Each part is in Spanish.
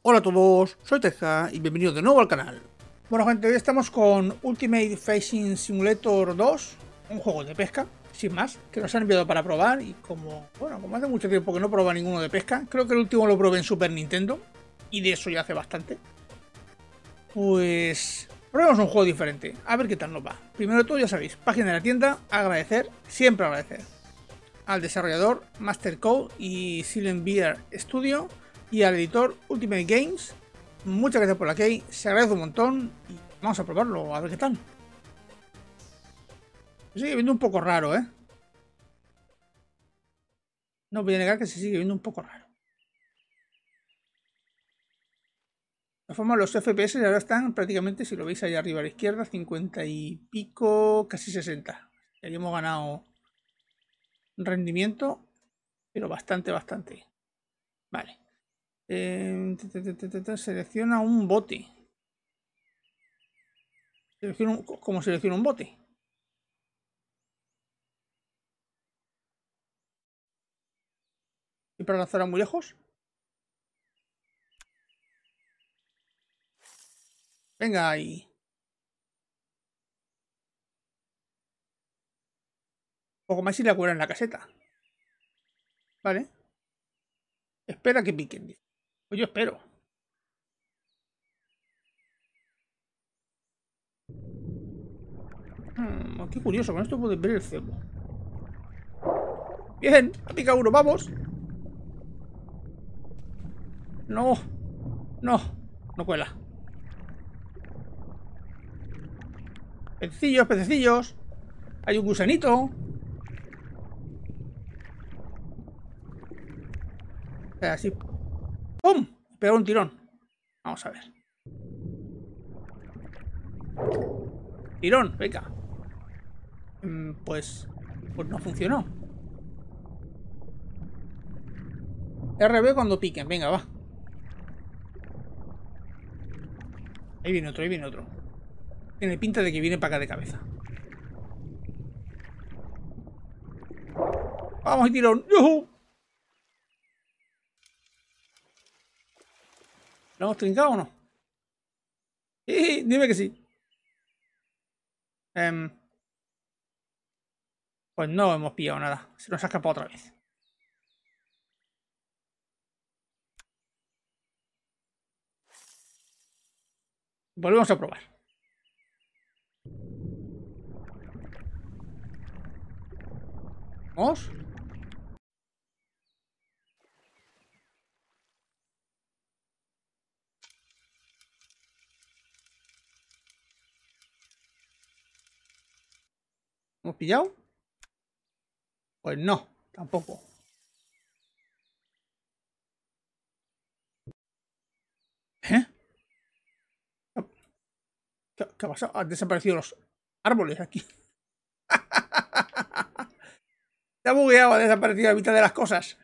Hola a todos, soy Teja y bienvenidos de nuevo al canal. Bueno gente, hoy estamos con Ultimate Facing Simulator 2, un juego de pesca, sin más, que nos han enviado para probar y como, bueno, como hace mucho tiempo que no proba ninguno de pesca, creo que el último lo probé en Super Nintendo y de eso ya hace bastante. Pues probemos un juego diferente, a ver qué tal nos va. Primero de todo, ya sabéis, página de la tienda, agradecer, siempre agradecer al desarrollador Mastercode y Silent Bear Studio y al editor Ultimate Games. Muchas gracias por la key, se agradece un montón y vamos a probarlo, a ver qué tal. Se sigue viendo un poco raro, ¿eh? No voy a negar que se sigue viendo un poco raro. De forma, los FPS ahora están prácticamente, si lo veis allá arriba a la izquierda, 50 y pico, casi 60. Ya hemos ganado rendimiento, pero bastante, bastante. Vale. Em, selecciona un bote. como un, selecciona un bote? ¿Y para lanzar a muy lejos? Venga ahí. Poco más y la cuela en la caseta. ¿Vale? Espera que piquen. Pues yo espero. Hmm, qué curioso, con esto puedes ver el cebo. Bien, ha picado uno, vamos. No, no, no cuela. Pececillos, pececillos. Hay un gusanito. Eh, así. ¡Pum! Pegó un tirón. Vamos a ver. Tirón, venga. Mm, pues, pues no funcionó. RB cuando piquen, venga, va. Ahí viene otro, ahí viene otro. Tiene pinta de que viene para acá de cabeza. Vamos, tirón. ¡Yuhu! ¿Lo hemos trincado o no? ¡Sí! dime que sí. Em, pues no hemos pillado nada. Se nos ha escapado otra vez. Volvemos a probar. ¿Vamos? ¿Hemos pillado? Pues no, tampoco. ¿Eh? ¿Qué, ha pasado? Han desaparecido los árboles aquí. Se ha bugueado, ha desaparecido la mitad de las cosas.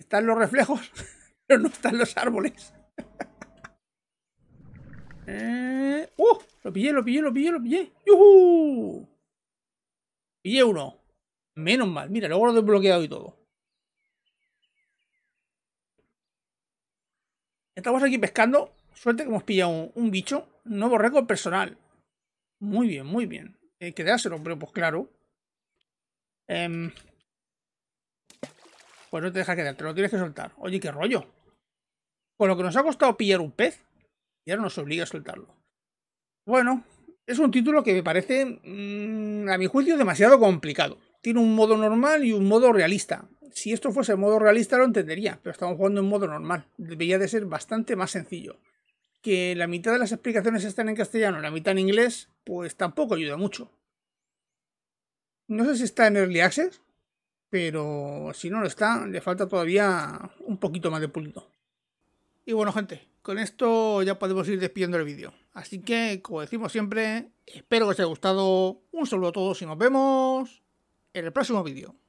Están los reflejos, pero no están los árboles. Eh, ¡Uh! Lo pillé, lo pillé, lo pillé, lo pillé. ¡Yuhu! Pillé uno. Menos mal. Mira, luego lo he desbloqueado y todo. Estamos aquí pescando. Suerte que hemos pillado un, bicho. nuevo récord personal. Muy bien, muy bien. Hay eh, que hombre, pues claro. Em, pues no te deja quedar, te lo tienes que soltar. Oye, qué rollo. Con lo que nos ha costado pillar un pez, y ahora nos obliga a soltarlo. Bueno, es un título que me parece, mm, a mi juicio, demasiado complicado. Tiene un modo normal y un modo realista. Si esto fuese el modo realista lo entendería, pero estamos jugando en modo normal. Debería de ser bastante más sencillo. Que la mitad de las explicaciones están en castellano, la mitad en inglés, pues tampoco ayuda mucho. No sé si está en Early Access, pero si no lo está, le falta todavía un poquito más de pulido. Y bueno, gente, con esto ya podemos ir despidiendo el vídeo. Así que, como decimos siempre, espero que os haya gustado. Un saludo a todos y nos vemos en el próximo vídeo.